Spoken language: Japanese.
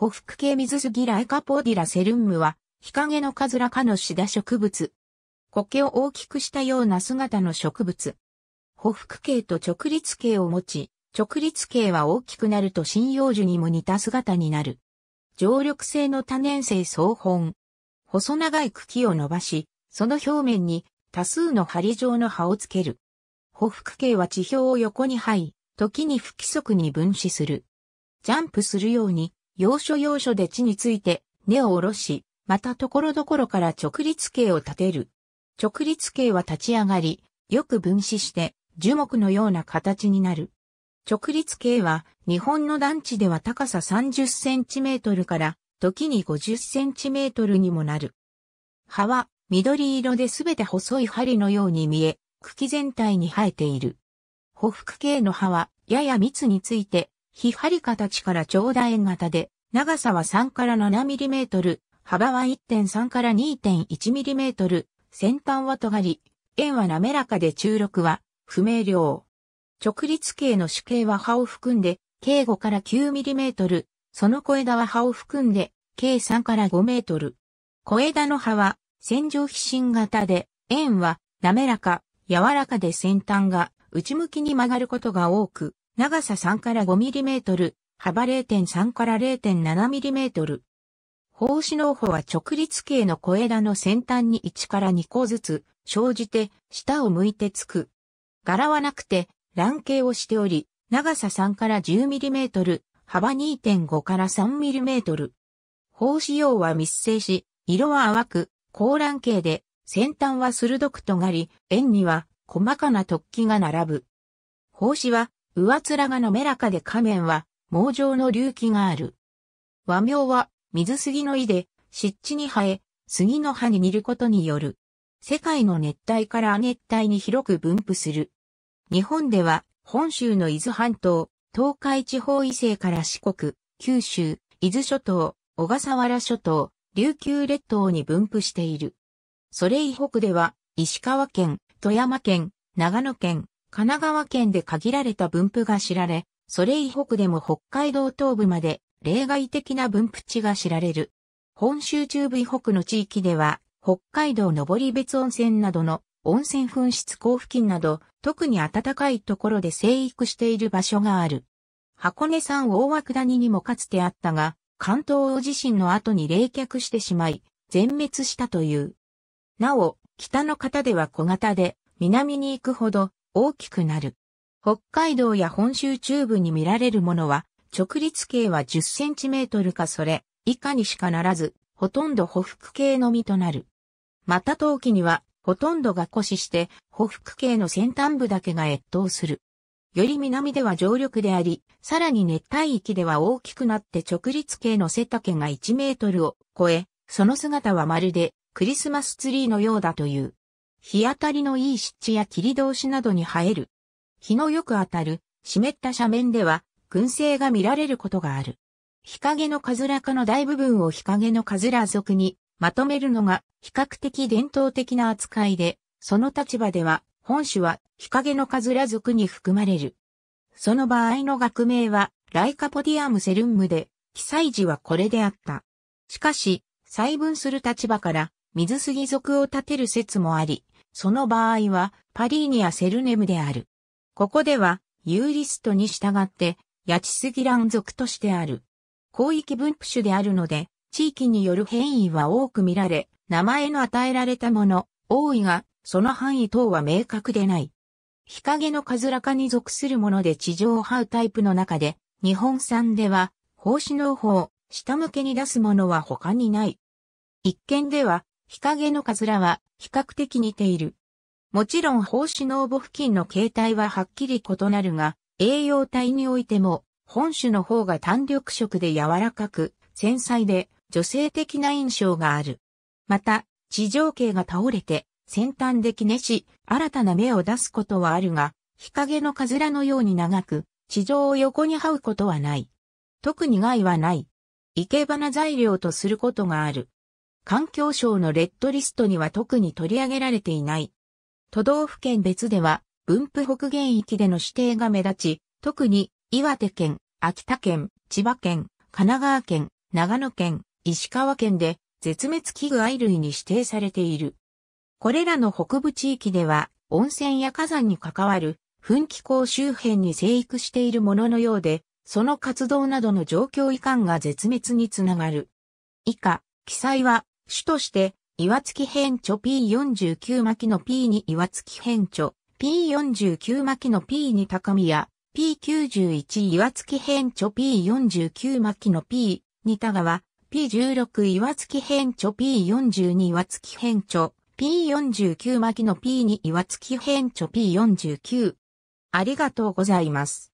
ホフ系水杉ライカポーディラセルンムは、日陰のカズラ科のシダ植物。苔を大きくしたような姿の植物。ホフ系と直立系を持ち、直立系は大きくなると針葉樹にも似た姿になる。常緑性の多年生草本。細長い茎を伸ばし、その表面に多数の針状の葉をつける。ホフ系は地表を横に這い、時に不規則に分子する。ジャンプするように要所要所で地について根を下ろし、またところどころから直立形を立てる。直立形は立ち上がり、よく分子して樹木のような形になる。直立形は日本の団地では高さ30センチメートルから時に50センチメートルにもなる。葉は緑色で全て細い針のように見え、茎全体に生えている。ほふ形の葉はやや蜜について非針形から長楕円型で、長さは3から7ミリメートル、幅は1.3から2.1ミリメートル、先端は尖り、円は滑らかで中六は不明瞭。直立形の主形は葉を含んで、計5から9ミリメートル、その小枝は葉を含んで、計3から5メートル。小枝の葉は、線状皮心型で、円は滑らか、柔らかで先端が内向きに曲がることが多く、長さ3から 5mm、幅0.3から 0.7mm。胞子農法は直立形の小枝の先端に1から2個ずつ生じて下を向いてつく。柄はなくて卵形をしており、長さ3から 10mm、幅2.5から 3mm。胞子葉は密生し、色は淡く、高卵形で、先端は鋭く尖り、円には細かな突起が並ぶ。胞子は上面が滑らかで仮面は、毛状の隆起がある。和名は、水杉の井で、湿地に生え、杉の葉に似ることによる。世界の熱帯から亜熱帯に広く分布する。日本では、本州の伊豆半島、東海地方以西から四国、九州、伊豆諸島、小笠原諸島、琉球列島に分布している。それ以北では、石川県、富山県、長野県、神奈川県で限られた分布が知られ、それ以北でも北海道東部まで例外的な分布地が知られる。本州中部以北の地域では、北海道り別温泉などの温泉噴出口付近など、特に暖かいところで生育している場所がある。箱根山大涌谷にもかつてあったが、関東大地震の後に冷却してしまい、全滅したという。なお、北の方では小型で、南に行くほど大きくなる。北海道や本州中部に見られるものは、直立径は10センチメートルかそれ以下にしかならず、ほとんど匍匐系のみとなる。また陶器には、ほとんどが枯死して、匍匐系の先端部だけが越冬する。より南では常緑であり、さらに熱帯域では大きくなって直立系の背丈が1メートルを超え、その姿はまるでクリスマスツリーのようだという。日当たりのいい湿地や霧通しなどに生える。日のよく当たる湿った斜面では群生が見られることがある。日陰のカズラ科の大部分を日陰のカズラ族にまとめるのが比較的伝統的な扱いで、その立場では本種は日陰のカズラ族に含まれる。その場合の学名はライカポディアムセルンムで、記載時はこれであった。しかし、細分する立場から水杉族を立てる説もあり、その場合はパリーニアセルネムである。ここでは、ユーリストに従って、ヤチスギラン族としてある。広域分布種であるので、地域による変異は多く見られ、名前の与えられたもの、多いが、その範囲等は明確でない。日陰のカズラ化に属するもので地上を這うタイプの中で、日本産では、胞子農法、下向けに出すものは他にない。一見では、日陰のカズラは、比較的似ている。もちろん胞子脳母付近の形態ははっきり異なるが、栄養体においても、本種の方が単緑色で柔らかく、繊細で女性的な印象がある。また、地上系が倒れて、先端できねし、新たな芽を出すことはあるが、日陰のかずらのように長く、地上を横に這うことはない。特に害はない。生け花材料とすることがある。環境省のレッドリストには特に取り上げられていない。都道府県別では、分布北限域での指定が目立ち、特に岩手県、秋田県、千葉県、神奈川県、長野県、石川県で絶滅危惧愛類に指定されている。これらの北部地域では温泉や火山に関わる噴気口周辺に生育しているもののようで、その活動などの状況いかが絶滅につながる。以下、記載は主として、岩月編著 P49 巻の P に岩月編著、P49 巻の P に高宮、P91 岩月編著 P49 巻の P 2田川、P16 岩月編著 P42 岩月編著、P49 巻の P に岩月編著 P49。ありがとうございます。